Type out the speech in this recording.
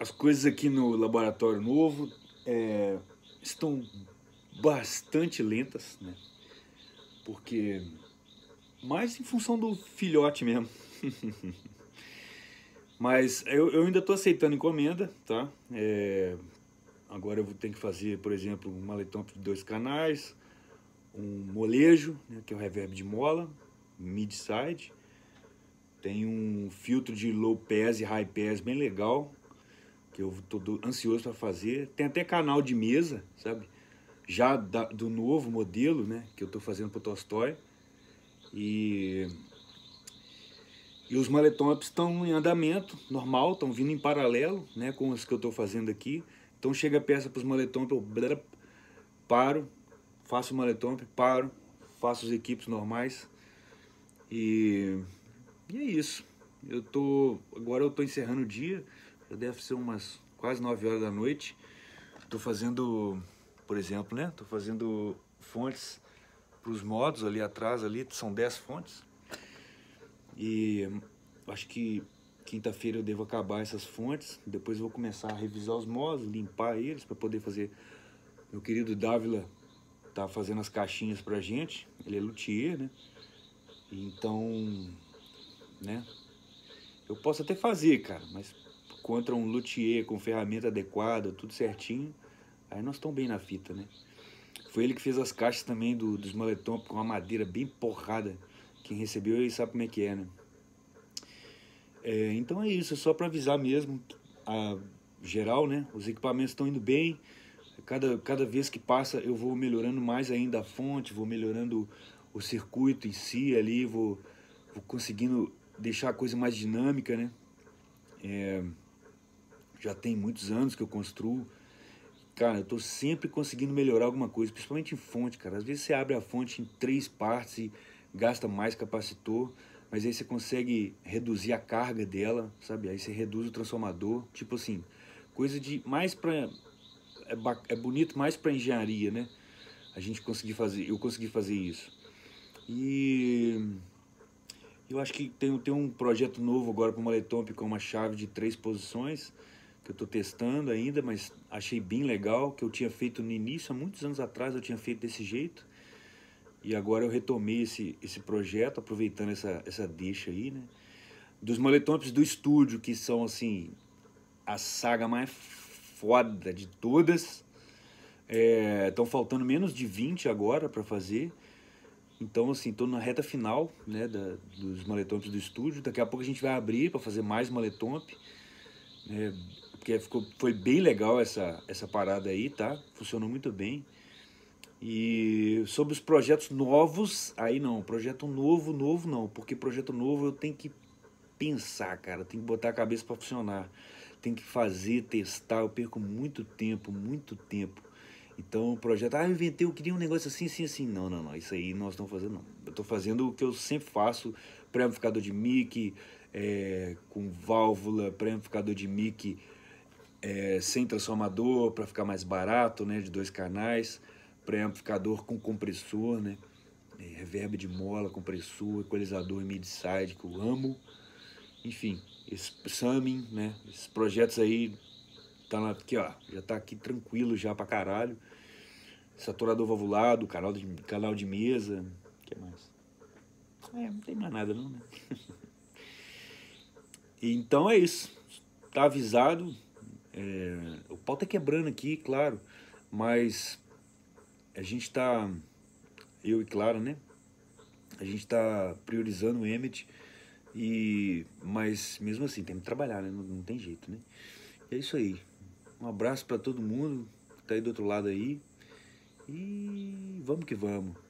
as coisas aqui no laboratório novo é, estão bastante lentas, né? Porque mais em função do filhote mesmo. Mas eu, eu ainda estou aceitando encomenda, tá? É, agora eu vou ter que fazer, por exemplo, um maletão de dois canais, um molejo, né, que é o reverb de mola, mid-side. Tem um filtro de low pass e high pass bem legal, que eu tô ansioso para fazer. Tem até canal de mesa, sabe? Já da, do novo modelo, né? Que eu tô fazendo pro Tolstói. E, e os maletops estão em andamento, normal, estão vindo em paralelo, né? Com os que eu estou fazendo aqui. Então chega a peça para os maletops, eu paro, faço o maletop, paro, faço as equipes normais. E, e é isso. Eu tô. Agora eu tô encerrando o dia deve ser umas quase 9 horas da noite. Estou fazendo, por exemplo, né? Estou fazendo fontes para os modos ali atrás, ali são 10 fontes. E acho que quinta-feira eu devo acabar essas fontes. Depois eu vou começar a revisar os modos, limpar eles para poder fazer. Meu querido Dávila tá fazendo as caixinhas pra gente. Ele é luthier, né? Então, né? Eu posso até fazer, cara, mas contra um luthier com ferramenta adequada, tudo certinho, aí nós estamos bem na fita, né? Foi ele que fez as caixas também do, dos moletons com uma madeira bem porrada. Quem recebeu ele sabe como é que é, né? É, então é isso, é só para avisar mesmo a geral, né? Os equipamentos estão indo bem. Cada, cada vez que passa eu vou melhorando mais ainda a fonte, vou melhorando o, o circuito em si ali, vou, vou conseguindo deixar a coisa mais dinâmica, né? É, já tem muitos anos que eu construo. Cara, eu tô sempre conseguindo melhorar alguma coisa, principalmente em fonte, cara. Às vezes você abre a fonte em três partes e gasta mais capacitor, mas aí você consegue reduzir a carga dela, sabe? Aí você reduz o transformador, tipo assim, coisa de mais pra é, é bonito mais para engenharia, né? A gente conseguir fazer, eu consegui fazer isso. E eu acho que tem, tem um projeto novo agora para o Moletomp com é uma chave de três posições que eu estou testando ainda, mas achei bem legal, que eu tinha feito no início, há muitos anos atrás eu tinha feito desse jeito. E agora eu retomei esse, esse projeto, aproveitando essa, essa deixa aí, né? Dos moletopes do estúdio, que são, assim, a saga mais foda de todas. Estão é, faltando menos de 20 agora para fazer. Então, assim, estou na reta final, né, da, dos maletomps do estúdio. Daqui a pouco a gente vai abrir para fazer mais maletomp. É, né? Porque ficou, foi bem legal essa, essa parada aí, tá? Funcionou muito bem. E sobre os projetos novos, aí não, projeto novo, novo não, porque projeto novo eu tenho que pensar, cara, tenho que botar a cabeça para funcionar, tenho que fazer, testar, eu perco muito tempo, muito tempo. Então o projeto, ah, eu inventei, eu queria um negócio assim, assim, assim. Não, não, não, isso aí nós não fazendo, não. Eu estou fazendo o que eu sempre faço: pré-amplificador de mic, é, com válvula, pré-amplificador de mic é, sem transformador para ficar mais barato, né, de dois canais, pré-amplificador com compressor, né, é, reverb de mola, compressor, equalizador mid-side que eu amo, enfim, esse summing, né, esses projetos aí tá lá, aqui, ó, já tá aqui tranquilo já pra caralho, saturador valvulado, canal de, canal de mesa, o que mais? É, não tem mais nada não, né? então é isso, tá avisado, é, o pau tá quebrando aqui, claro, mas a gente tá, eu e Clara, né? A gente tá priorizando o Emmet, e, mas mesmo assim, tem que trabalhar, né? Não, não tem jeito, né? E é isso aí. Um abraço para todo mundo que tá aí do outro lado aí. E vamos que vamos.